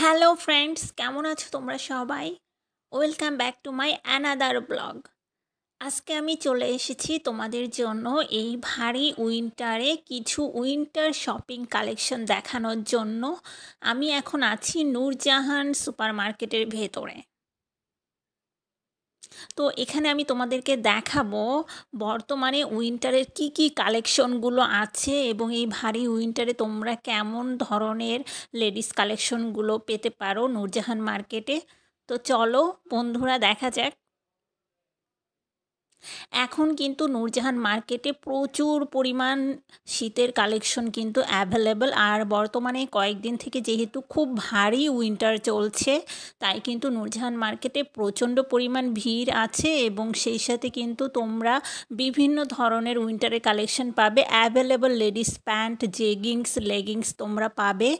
hello friends কেমন আছো তোমরা সবাই welcome back to my another blog আজকে আমি চলে এসেছি তোমাদের জন্য এই ভারী উইন্টারে কিছু উইন্টার শপিং কালেকশন দেখানোর জন্য আমি এখন আছি নূরজাহান সুপার মার্কেটের ভেতরে তো এখানে আমি তোমাদেরকে দেখাবো বর্তমানে উইন্টারের কি কি কালেকশনগুলো আছে এবং এই ভারী উইন্টারে তোমরা কেমন ধরনের লেডিস কালেকশনগুলো পেতে পারো নূরজাহান মার্কেটে তো চলো বন্ধুরা দেখা যাক এখন কিন্তু নূরজাহান মার্কেটে প্রচুর পরিমাণ শীতের কালেকশন কিন্তু অ্যাভেলেবেল আর বর্তমানে কয়েকদিন থেকে যেহেতু খুব ভারী উইন্টার চলছে তাই কিন্তু নূরজাহান মার্কেটে প্রচণ্ড পরিমাণ ভিড় আছে এবং সেই সাথে কিন্তু তোমরা বিভিন্ন ধরনের উইন্টারের কালেকশন পাবে available ladies pant jeggings leggings তোমরা পাবে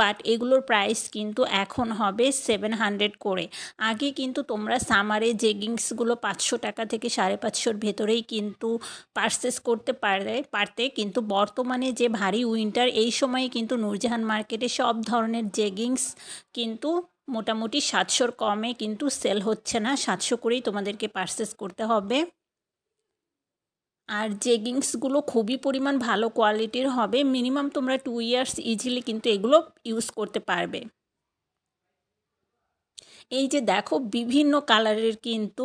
বাট এগুলোর প্রাইস কিন্তু এখন হবে সেভেন হান্ড্রেড করে আগে কিন্তু তোমরা সামারে জেগিংসগুলো পাঁচশো টাকা থেকে সাড়ে পাঁচশোর ভেতরেই কিন্তু পারচেস করতে পারে পারতে কিন্তু বর্তমানে যে ভারী উইন্টার এই সময়ে কিন্তু নূরজাহান মার্কেটে সব ধরনের জেগিংস কিন্তু মোটামুটি সাতশোর কমে কিন্তু সেল হচ্ছে না সাতশো করেই তোমাদেরকে পারচেস করতে হবে আর জেগিংসগুলো খুবই পরিমাণ ভালো কোয়ালিটির হবে মিনিমাম তোমরা টু ইয়ার্স ইজিলি কিন্তু এগুলো ইউজ করতে পারবে এই যে দেখো বিভিন্ন কালারের কিন্তু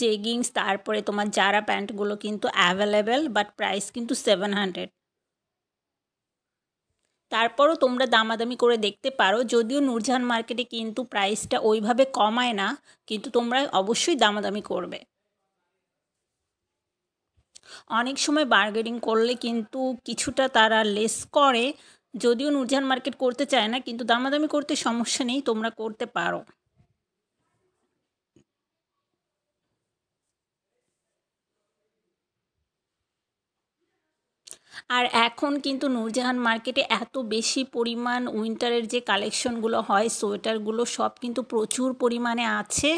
জেগিংস তারপরে তোমার যারা প্যান্টগুলো কিন্তু অ্যাভেলেবেল বাট প্রাইস কিন্তু সেভেন হান্ড্রেড তারপরও তোমরা দামাদামি করে দেখতে পারো যদিও নূরজাহান মার্কেটে কিন্তু প্রাইসটা ওইভাবে কমায় না কিন্তু তোমরা অবশ্যই দামাদামি করবে অনেক সময় বার্গেনিং করলে কিন্তু কিছুটা তারা লেস করে যদিও নূরজাহান মার্কেট করতে চায় না কিন্তু দামাদামি করতে সমস্যা নেই তোমরা করতে পারো আর এখন কিন্তু নূরজাহান মার্কেটে এত বেশি পরিমাণ উইন্টারের যে কালেকশনগুলো হয় সোয়েটারগুলো সব কিন্তু প্রচুর পরিমাণে আছে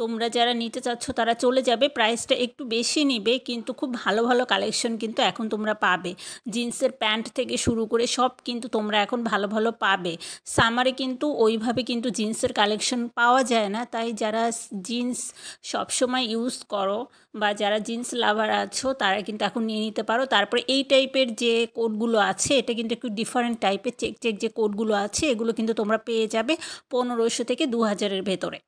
তোমরা যারা নিতে চাচ্ছ তারা চলে যাবে প্রাইসটা একটু বেশি নিবে কিন্তু খুব ভালো ভালো কালেকশন কিন্তু এখন তোমরা পাবে জিন্সের প্যান্ট থেকে শুরু করে সব কিন্তু তোমরা এখন ভালো ভালো পাবে সামারে কিন্তু ওইভাবে কিন্তু জিন্সের কালেকশন পাওয়া যায় না তাই যারা জিন্স সবসময় ইউজ করো বা যারা জিন্স লাভার আছো তারা কিন্তু এখন নিয়ে নিতে পারো তারপরে এই টাইপের যে কোডগুলো আছে এটা কিন্তু একটু ডিফারেন্ট টাইপের চেক চেক যে কোডগুলো আছে এগুলো কিন্তু তোমরা পেয়ে যাবে পনেরোশো থেকে দু হাজারের ভেতরে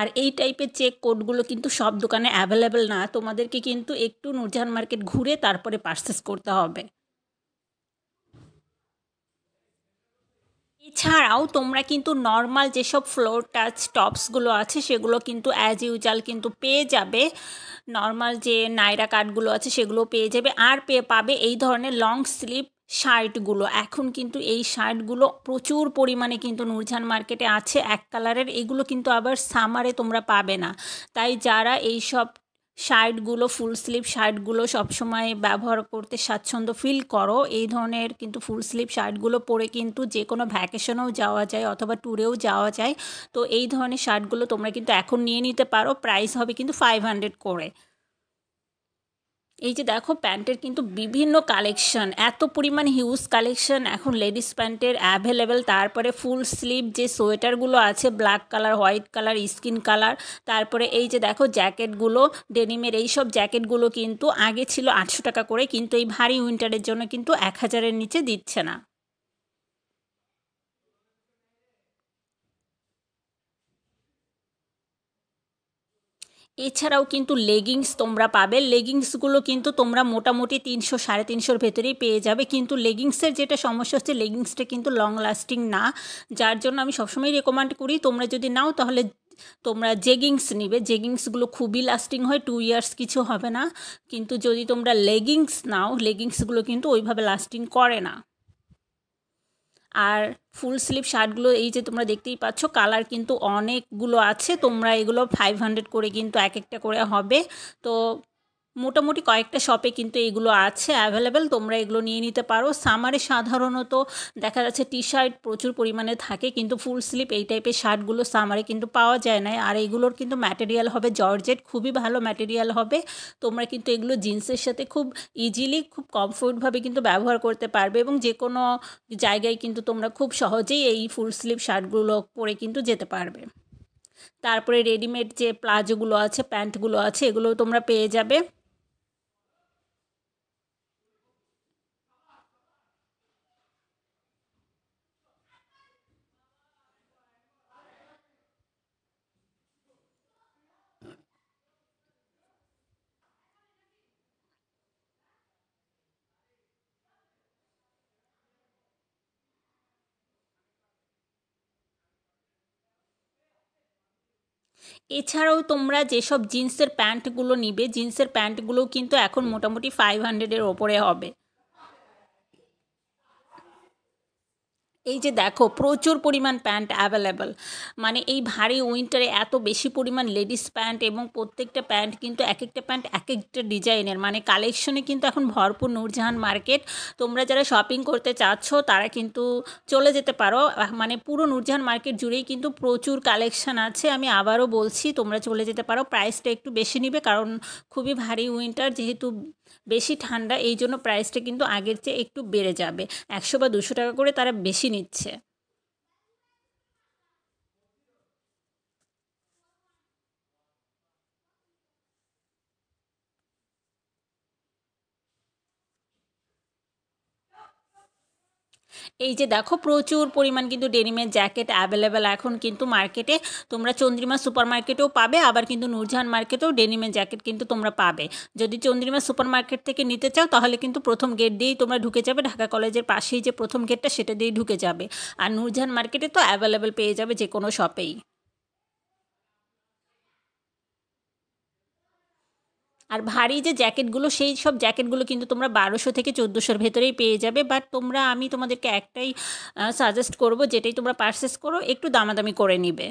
আর এই টাইপের চেক কোডগুলো কিন্তু সব দোকানে অ্যাভেলেবেল না তোমাদেরকে কিন্তু একটু নুরজাহান মার্কেট ঘুরে তারপরে পার্সেস করতে হবে এছাড়াও তোমরা কিন্তু নর্মাল যেসব ফ্লোর টাচ টপসগুলো আছে সেগুলো কিন্তু অ্যাজ ইউজাল কিন্তু পেয়ে যাবে নর্মাল যে নাইরা কার্ডগুলো আছে সেগুলো পেয়ে যাবে আর পেয়ে পাবে এই ধরনের লং স্লিপ শার্টগুলো এখন কিন্তু এই শার্টগুলো প্রচুর পরিমাণে কিন্তু নুরঝান মার্কেটে আছে এক কালারের এগুলো কিন্তু আবার সামারে তোমরা পাবে না তাই যারা এই সব শার্টগুলো ফুল স্লিভ শার্টগুলো সবসময় ব্যবহার করতে স্বাচ্ছন্দ্য ফিল করো এই ধরনের কিন্তু ফুল স্লিভ শার্টগুলো পরে কিন্তু যে কোনো ভ্যাকেশনেও যাওয়া যায় অথবা ট্যুরেও যাওয়া যায় তো এই ধরনের শার্টগুলো তোমরা কিন্তু এখন নিয়ে নিতে পারো প্রাইস হবে কিন্তু ফাইভ হান্ড্রেড করে এই যে দেখো প্যান্টের কিন্তু বিভিন্ন কালেকশন এত পরিমাণ হিউজ কালেকশন এখন লেডিস প্যান্টের অ্যাভেলেবেল তারপরে ফুল স্লিভ যে সোয়েটারগুলো আছে black colour white colour skin colour তারপরে এই যে দেখো জ্যাকেটগুলো ডেনিমের এই সব জ্যাকেটগুলো কিন্তু আগে ছিল আটশো টাকা করে কিন্তু এই ভারী উইন্টারের জন্য কিন্তু এক হাজারের নিচে দিচ্ছে না এছাড়াও কিন্তু লেগিংস তোমরা পাবে লেগিংসগুলো কিন্তু তোমরা মোটামুটি তিনশো সাড়ে তিনশোর ভেতরেই পেয়ে যাবে কিন্তু লেগিংসের যেটা সমস্যা হচ্ছে লেগিংসটা কিন্তু লং লাস্টিং না যার জন্য আমি সবসময় রেকমেন্ড করি তোমরা যদি নাও তাহলে তোমরা জেগিংস নিবে জেগিংসগুলো খুবই লাস্টিং হয় টু ইয়ার্স কিছু হবে না কিন্তু যদি তোমরা লেগিংস নাও লেগিংসগুলো কিন্তু ওইভাবে লাস্টিং করে না আর ফুল স্লিভ শার্টগুলো এই যে তোমরা দেখতেই পাচ্ছ কালার কিন্তু অনেকগুলো আছে তোমরা এগুলো ফাইভ হান্ড্রেড করে কিন্তু এক একটা করে হবে তো মোটামুটি কয়েকটা শপে কিন্তু এগুলো আছে অ্যাভেলেবেল তোমরা এগুলো নিয়ে নিতে পারো সামারে সাধারণত দেখা যাচ্ছে টি শার্ট প্রচুর পরিমাণে থাকে কিন্তু ফুল স্লিপ এই টাইপের শার্টগুলো সামারে কিন্তু পাওয়া যায় না আর এগুলোর কিন্তু ম্যাটেরিয়াল হবে জর্জেট খুবই ভালো ম্যাটেরিয়াল হবে তোমরা কিন্তু এগুলো জিন্সের সাথে খুব ইজিলি খুব কমফোর্টভাবে কিন্তু ব্যবহার করতে পারবে এবং যে কোনো জায়গায় কিন্তু তোমরা খুব সহজেই এই ফুল স্লিপ শার্টগুলো পরে কিন্তু যেতে পারবে তারপরে রেডিমেড যে প্লাজোগুলো আছে প্যান্টগুলো আছে এগুলো তোমরা পেয়ে যাবে এছাড়াও তোমরা যেসব জিন্সের প্যান্টগুলো নিবে জিন্সের প্যান্টগুলো কিন্তু এখন মোটামুটি ফাইভ হান্ড্রেডের ওপরে হবে এই যে দেখো প্রচুর পরিমাণ প্যান্ট অ্যাভেলেবল মানে এই ভারী উইন্টারে এত বেশি পরিমাণ লেডিস প্যান্ট এবং প্রত্যেকটা প্যান্ট কিন্তু এক একটা প্যান্ট এক একটা ডিজাইনের মানে কালেকশনে কিন্তু এখন ভরপুর নূরজাহান মার্কেট তোমরা যারা শপিং করতে চাচ্ছ তারা কিন্তু চলে যেতে পারো মানে পুরো নূরজাহান মার্কেট জুড়েই কিন্তু প্রচুর কালেকশন আছে আমি আবারও বলছি তোমরা চলে যেতে পারো প্রাইসটা একটু বেশি নিবে কারণ খুবই ভারী উইন্টার যেহেতু বেশি ঠান্ডা এই জন্য প্রাইসটা কিন্তু আগের চেয়ে একটু বেড়ে যাবে একশো বা দুশো টাকা করে তারা বেশি নিচ্ছে এই যে দেখো প্রচুর পরিমাণ কিন্তু ডেনিমের জ্যাকেট অ্যাভেলেবেল এখন কিন্তু মার্কেটে তোমরা চন্দ্রিমা সুপার মার্কেটেও পাবে আবার কিন্তু নূরজাহান মার্কেটেও ডেনিমের জ্যাকেট কিন্তু তোমরা পাবে যদি চন্দ্রিমা সুপার মার্কেট থেকে নিতে চাও তাহলে কিন্তু প্রথম গেট দিয়েই তোমরা ঢুকে যাবে ঢাকা কলেজের পাশেই যে প্রথম গেটটা সেটা দিয়েই ঢুকে যাবে আর নূরজাহান মার্কেটে তো অ্যাভেলেবেল পেয়ে যাবে যে কোনো শপেই আর ভারী যে জ্যাকেটগুলো সেই সব জ্যাকেটগুলো কিন্তু তোমরা বারোশো থেকে চোদ্দোশোর ভেতরেই পেয়ে যাবে বাট তোমরা আমি তোমাদেরকে একটাই সাজেস্ট করব যেটাই তোমরা পারচেস করো একটু দামাদামি করে নিবে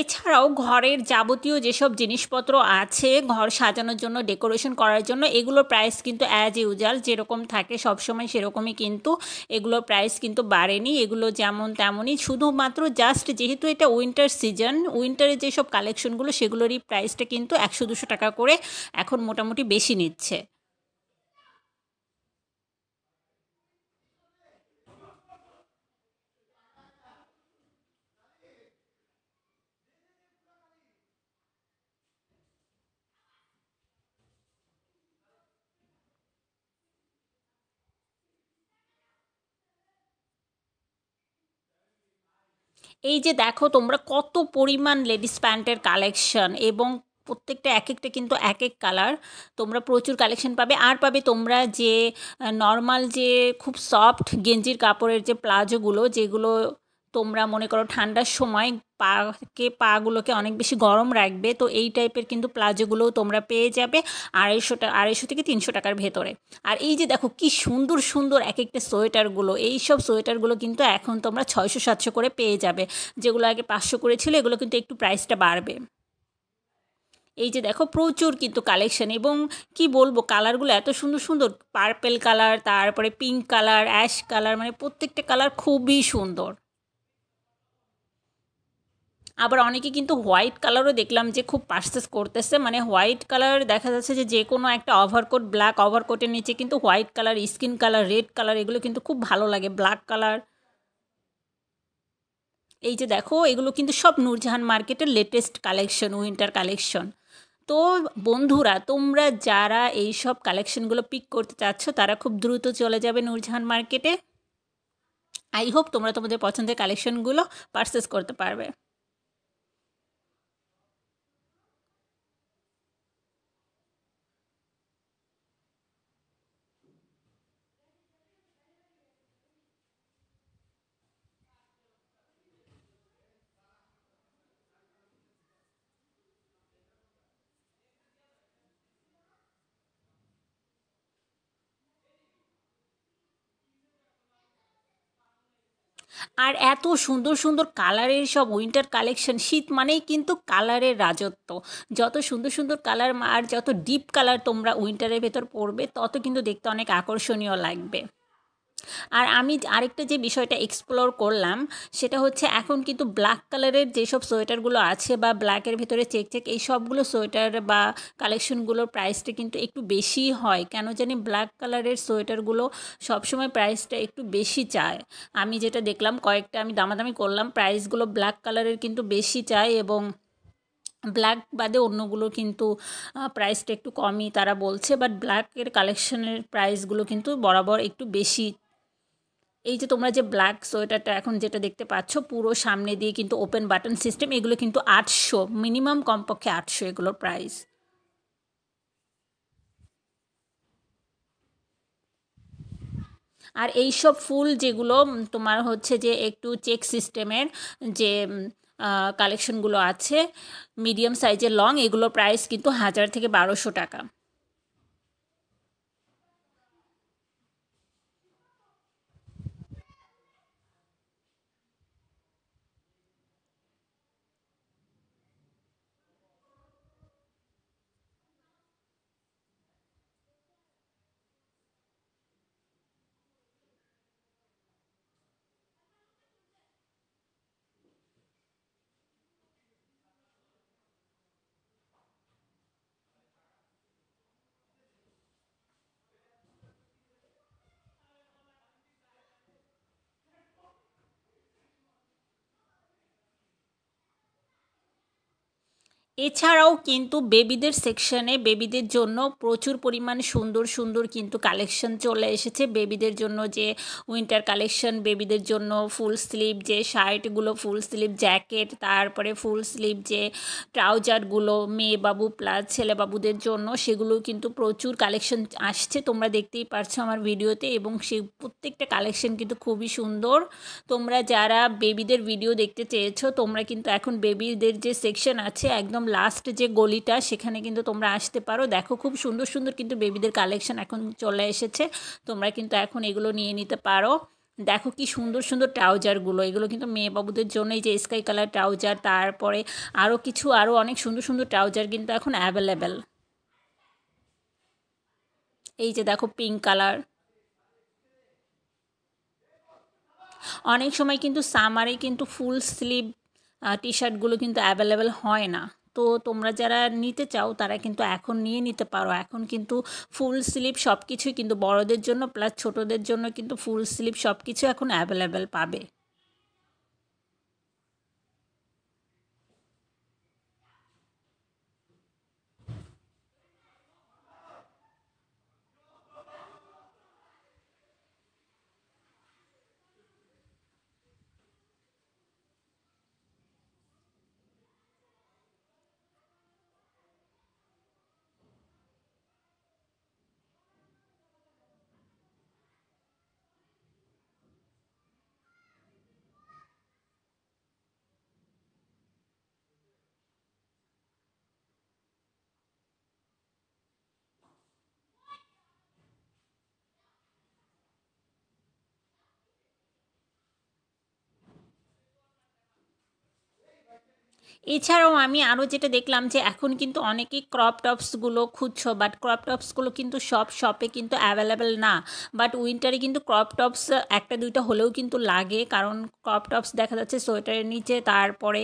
এছাড়াও ঘরের যাবতীয় যেসব জিনিসপত্র আছে ঘর সাজানোর জন্য ডেকোরেশন করার জন্য এগুলোর প্রাইস কিন্তু অ্যাজ ইউজাল যেরকম থাকে সবসময় সেরকমই কিন্তু এগুলোর প্রাইস কিন্তু বাড়েনি এগুলো যেমন তেমনই শুধুমাত্র জাস্ট যেহেতু এটা উইন্টার সিজন উইন্টারের যেসব কালেকশনগুলো সেগুলোরই প্রাইসটা কিন্তু একশো দুশো টাকা করে এখন মোটামুটি বেশি নিচ্ছে এই যে দেখো তোমরা কত পরিমাণ লেডিস প্যান্টের কালেকশন এবং প্রত্যেকটা এক একটা কিন্তু এক এক কালার তোমরা প্রচুর কালেকশন পাবে আর পাবে তোমরা যে নর্মাল যে খুব সফট গেঞ্জির কাপড়ের যে প্লাজোগুলো যেগুলো তোমরা মনে করো ঠান্ডার সময় পাকে পাগুলোকে অনেক বেশি গরম রাখবে তো এই টাইপের কিন্তু প্লাজোগুলোও তোমরা পেয়ে যাবে আড়াইশো আড়াইশো থেকে তিনশো টাকার ভেতরে আর এই যে দেখো কি সুন্দর সুন্দর এক একটা সোয়েটারগুলো এই সব সোয়েটারগুলো কিন্তু এখন তোমরা ছয়শো সাতশো করে পেয়ে যাবে যেগুলো আগে পাঁচশো করেছিল এগুলো কিন্তু একটু প্রাইসটা বাড়বে এই যে দেখো প্রচুর কিন্তু কালেকশন এবং কি বলবো কালারগুলো এত সুন্দর সুন্দর পার্পেল কালার তারপরে পিঙ্ক কালার অ্যাশ কালার মানে প্রত্যেকটা কালার খুবই সুন্দর আবার অনেকে কিন্তু হোয়াইট কালারও দেখলাম যে খুব পার্সেস করতেছে মানে হোয়াইট কালার দেখা যাচ্ছে যে যে কোনো একটা ওভারকোট ব্ল্যাক ওভারকোটের নিচে কিন্তু white colour skin colour red colour এগুলো কিন্তু খুব ভালো লাগে ব্ল্যাক কালার এই যে দেখো এগুলো কিন্তু সব নূরজাহান মার্কেটের লেটেস্ট কালেকশন উইন্টার কালেকশন তো বন্ধুরা তোমরা যারা এই সব কালেকশনগুলো পিক করতে চাচ্ছ তারা খুব দ্রুত চলে যাবে নূরজাহান মার্কেটে আই হোপ তোমরা তোমাদের পছন্দের কালেকশনগুলো পার্সেস করতে পারবে আর এত সুন্দর সুন্দর কালারের সব উইন্টার কালেকশন শীত মানেই কিন্তু কালারের রাজত্ব যত সুন্দর সুন্দর কালার আর যত ডিপ কালার তোমরা উইন্টারের ভেতর পড়বে তত কিন্তু দেখতে অনেক আকর্ষণীয় লাগবে আর আমি আরেকটা যে বিষয়টা এক্সপ্লোর করলাম সেটা হচ্ছে এখন কিন্তু ব্ল্যাক কালারের যেসব সোয়েটারগুলো আছে বা ব্ল্যাকের ভিতরে চেক চেক এই সবগুলো সোয়েটার বা কালেকশনগুলোর প্রাইসটা কিন্তু একটু বেশি হয় কেন জানি ব্ল্যাক কালারের সোয়েটারগুলো সবসময় প্রাইসটা একটু বেশি চায় আমি যেটা দেখলাম কয়েকটা আমি দামাদামি করলাম প্রাইসগুলো ব্ল্যাক কালারের কিন্তু বেশি চায় এবং ব্ল্যাক বাদে অন্যগুলো কিন্তু প্রাইসটা একটু কমই তারা বলছে বাট ব্ল্যাকের কালেকশনের প্রাইসগুলো কিন্তু বরাবর একটু বেশি এই যে তোমরা যে ব্ল্যাক সোয়েটারটা এখন যেটা দেখতে পাচ্ছ পুরো সামনে দিয়ে কিন্তু ওপেন বাটন সিস্টেম এগুলো কিন্তু আটশো মিনিমাম কমপক্ষে আটশো এগুলোর প্রাইস আর এই সব ফুল যেগুলো তোমার হচ্ছে যে একটু চেক সিস্টেমের যে কালেকশনগুলো আছে মিডিয়াম সাইজের লং এগুলোর প্রাইস কিন্তু হাজার থেকে বারোশো টাকা এছাড়াও কিন্তু বেবিদের সেকশনে বেবিদের জন্য প্রচুর পরিমাণ সুন্দর সুন্দর কিন্তু কালেকশন চলে এসেছে বেবিদের জন্য যে উইন্টার কালেকশন বেবিদের জন্য ফুল স্লিভ যে শার্টগুলো ফুল স্লিভ জ্যাকেট তারপরে ফুল স্লিভ যে ট্রাউজারগুলো মেয়ে বাবু প্লাস ছেলে বাবুদের জন্য সেগুলো কিন্তু প্রচুর কালেকশন আসছে তোমরা দেখতেই পারছো আমার ভিডিওতে এবং সে প্রত্যেকটা কালেকশন কিন্তু খুবই সুন্দর তোমরা যারা বেবিদের ভিডিও দেখতে চেয়েছো তোমরা কিন্তু এখন বেবিদের যে সেকশন আছে একদম একদম লাস্ট যে গলিটা সেখানে কিন্তু তোমরা আসতে পারো দেখো খুব সুন্দর সুন্দর কিন্তু বেবিদের কালেকশন এখন চলে এসেছে তোমরা কিন্তু এখন এগুলো নিয়ে নিতে পারো দেখো কি সুন্দর সুন্দর ট্রাউজারগুলো এগুলো কিন্তু মেয়ে বাবুদের জন্যই যে স্কাই কালার ট্রাউজার তারপরে আরও কিছু আরও অনেক সুন্দর সুন্দর ট্রাউজার কিন্তু এখন অ্যাভেলেবেল এই যে দেখো পিঙ্ক কালার অনেক সময় কিন্তু সামারে কিন্তু ফুল স্লিভ টি শার্টগুলো কিন্তু অ্যাভেলেবেল হয় না তো তোমরা যারা নিতে চাও তারা কিন্তু এখন নিয়ে নিতে পারো এখন কিন্তু ফুল স্লিপ সব কিছুই কিন্তু বড়দের জন্য প্লাস ছোটদের জন্য কিন্তু ফুল স্লিপ সব কিছু এখন অ্যাভেলেবেল পাবে এছাড়াও আমি আরও যেটা দেখলাম যে এখন কিন্তু অনেকেই ক্রপ টপসগুলো খুঁজছো বাট ক্রপ টপসগুলো কিন্তু সব শপে কিন্তু অ্যাভেলেবেল না বাট উইন্টারে কিন্তু ক্রপ টপস একটা দুইটা হলেও কিন্তু লাগে কারণ ক্রপ টপস দেখা যাচ্ছে সোয়েটারের নিচে তারপরে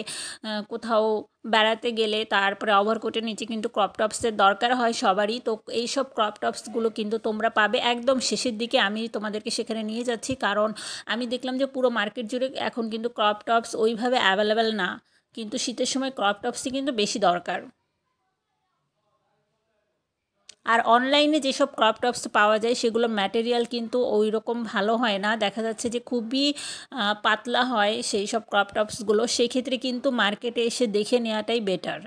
কোথাও বেড়াতে গেলে তারপরে ওভারকোটের নিচে কিন্তু ক্রপ টপসের দরকার হয় সবারই তো এইসব ক্রপ টপসগুলো কিন্তু তোমরা পাবে একদম শেষের দিকে আমি তোমাদেরকে সেখানে নিয়ে যাচ্ছি কারণ আমি দেখলাম যে পুরো মার্কেট জুড়ে এখন কিন্তু ক্রপ টপস ওইভাবে অ্যাভেলেবেল না কিন্তু শীতের সময় ক্রপ টপসই কিন্তু বেশি দরকার আর অনলাইনে যেসব ক্রপ টপস পাওয়া যায় সেগুলো ম্যাটেরিয়াল কিন্তু ওই রকম ভালো হয় না দেখা যাচ্ছে যে খুবই পাতলা হয় সেই সব ক্রপ টপসগুলো সেক্ষেত্রে কিন্তু মার্কেটে এসে দেখে নেওয়াটাই বেটার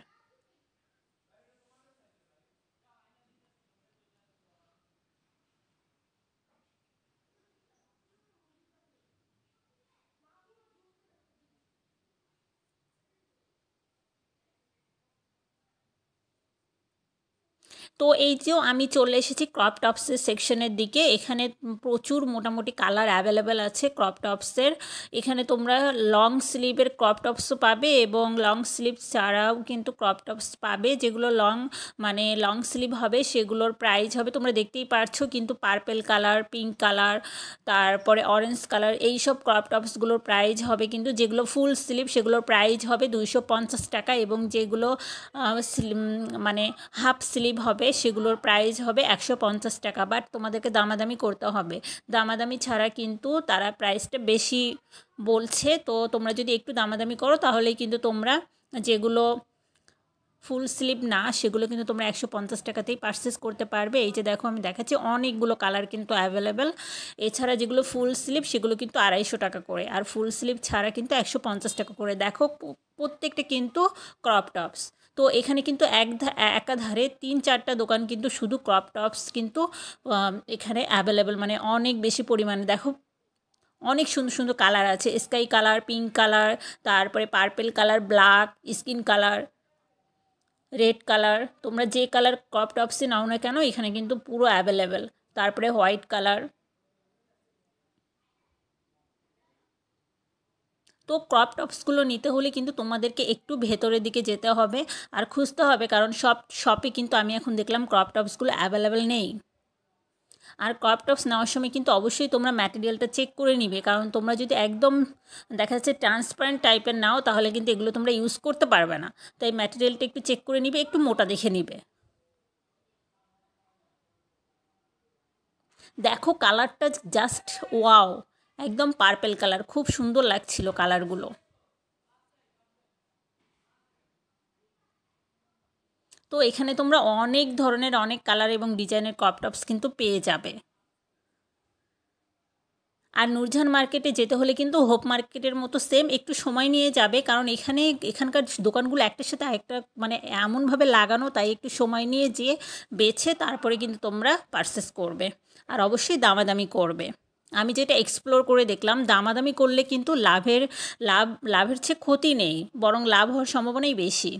তো এই যে আমি চলে এসেছি ক্রপ টপসের সেকশনের দিকে এখানে প্রচুর মোটামুটি কালার অ্যাভেলেবেল আছে ক্রপ টপসের এখানে তোমরা লং স্লিভের ক্রপ টপসও পাবে এবং লং স্লিভ ছাড়াও কিন্তু ক্রপ টপস পাবে যেগুলো লং মানে লং স্লিভ হবে সেগুলোর প্রাইস হবে তোমরা দেখতেই পারছো কিন্তু পার্পেল কালার পিঙ্ক কালার তারপরে অরেঞ্জ কালার এই সব ক্রপ টপসগুলোর প্রাইস হবে কিন্তু যেগুলো ফুল স্লিভ সেগুলোর প্রাইস হবে দুইশো টাকা এবং যেগুলো মানে হাফ স্লিভ হবে সেগুলোর প্রাইস হবে একশো পঞ্চাশ টাকা বাট তোমাদেরকে দামাদামি করতে হবে দামাদামি ছাড়া কিন্তু তারা প্রাইসটা বেশি বলছে তো তোমরা যদি একটু দামাদামি করো তাহলেই কিন্তু তোমরা যেগুলো ফুল স্লিপ না সেগুলো কিন্তু তোমরা একশো পঞ্চাশ টাকাতেই পারচেস করতে পারবে এই যে দেখো আমি দেখাচ্ছি অনেকগুলো কালার কিন্তু অ্যাভেলেবেল এছাড়া যেগুলো ফুল স্লিপ সেগুলো কিন্তু আড়াইশো টাকা করে আর ফুল স্লিপ ছাড়া কিন্তু একশো পঞ্চাশ টাকা করে দেখো প্রত্যেকটা কিন্তু ক্রপ টপস তো এখানে কিন্তু এক একাধারে তিন চারটা দোকান কিন্তু শুধু ক্রপ টপস কিন্তু এখানে অ্যাভেলেবেল মানে অনেক বেশি পরিমাণে দেখো অনেক সুন্দর সুন্দর কালার আছে স্কাই কালার পিঙ্ক কালার তারপরে purple colour black skin colour red colour তোমরা যে কালার ক্রপ টপসে নাও না কেন এখানে কিন্তু পুরো অ্যাভেলেবেল তারপরে হোয়াইট কালার তো ক্রপ টপসগুলো নিতে হলে কিন্তু তোমাদেরকে একটু ভেতরের দিকে যেতে হবে আর খুঁজতে হবে কারণ সব শপে কিন্তু আমি এখন দেখলাম ক্রপ টপসগুলো অ্যাভেলেবেল নেই আর ক্রপ টপস নেওয়ার সময় কিন্তু অবশ্যই তোমরা ম্যাটেরিয়ালটা চেক করে নিবে কারণ তোমরা যদি একদম দেখা যাচ্ছে ট্রান্সপারেন্ট টাইপের নাও তাহলে কিন্তু এগুলো তোমরা ইউজ করতে পারবে না তাই ম্যাটেরিয়ালটা একটু চেক করে নিবে একটু মোটা দেখে নিবে দেখো কালারটা জাস্ট ওয়াও একদম পার্পেল কালার খুব সুন্দর লাগছিল কালারগুলো তো এখানে তোমরা অনেক ধরনের অনেক কালার এবং ডিজাইনের টপস কিন্তু পেয়ে যাবে আর নূরজাহান মার্কেটে যেতে হলে কিন্তু হোপ মার্কেটের মতো সেম একটু সময় নিয়ে যাবে কারণ এখানে এখানকার দোকানগুলো একটার সাথে একটা মানে এমনভাবে লাগানো তাই একটু সময় নিয়ে যেয়ে বেছে তারপরে কিন্তু তোমরা পারচেস করবে আর অবশ্যই দামাদামি করবে আমি যেটা এক্সপ্লোর করে দেখলাম দামাদামি করলে কিন্তু লাভের লাভ লাভের চেয়ে ক্ষতি নেই বরং লাভ হওয়ার সম্ভাবনাই বেশি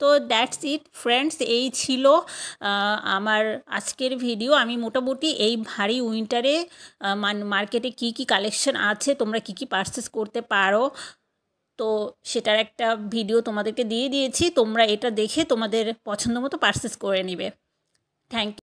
তো দ্যাটস ইট ফ্রেন্ডস এই ছিল আমার আজকের ভিডিও আমি মোটামুটি এই ভারী উইন্টারে মার্কেটে কি কি কালেকশন আছে তোমরা কি কি পারচেস করতে পারো তো সেটার একটা ভিডিও তোমাদেরকে দিয়ে দিয়েছি তোমরা এটা দেখে তোমাদের পছন্দ মতো পারচেস করে নেবে থ্যাংক